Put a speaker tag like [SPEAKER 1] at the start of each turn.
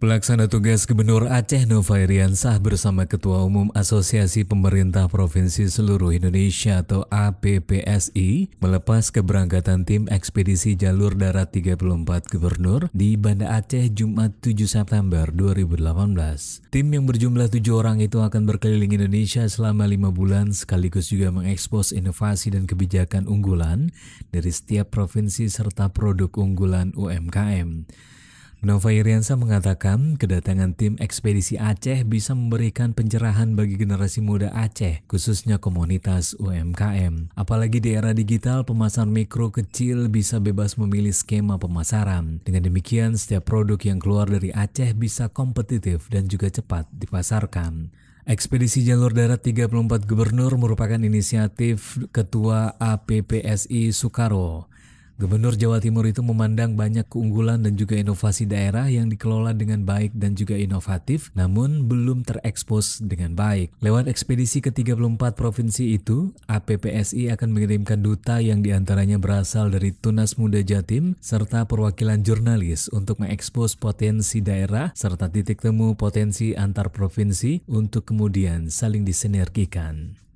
[SPEAKER 1] Pelaksana tugas Gubernur Aceh Nova Iriansah bersama Ketua Umum Asosiasi Pemerintah Provinsi Seluruh Indonesia atau APPSI melepas keberangkatan tim ekspedisi jalur darat 34 gubernur di Banda Aceh Jumat 7 September 2018. Tim yang berjumlah tujuh orang itu akan berkeliling Indonesia selama lima bulan sekaligus juga mengekspos inovasi dan kebijakan unggulan dari setiap provinsi serta produk unggulan UMKM. Nova Iriansa mengatakan kedatangan tim ekspedisi Aceh bisa memberikan pencerahan bagi generasi muda Aceh, khususnya komunitas UMKM. Apalagi di era digital, pemasar mikro kecil bisa bebas memilih skema pemasaran. Dengan demikian, setiap produk yang keluar dari Aceh bisa kompetitif dan juga cepat dipasarkan. Ekspedisi Jalur Darat 34 Gubernur merupakan inisiatif Ketua APPSI Soekarwo. Gubernur Jawa Timur itu memandang banyak keunggulan dan juga inovasi daerah yang dikelola dengan baik dan juga inovatif, namun belum terekspos dengan baik. Lewat ekspedisi ke-34 provinsi itu, APPSI akan mengirimkan duta yang diantaranya berasal dari Tunas Muda Jatim, serta perwakilan jurnalis untuk mengekspos potensi daerah, serta titik temu potensi antar provinsi untuk kemudian saling disinergikan.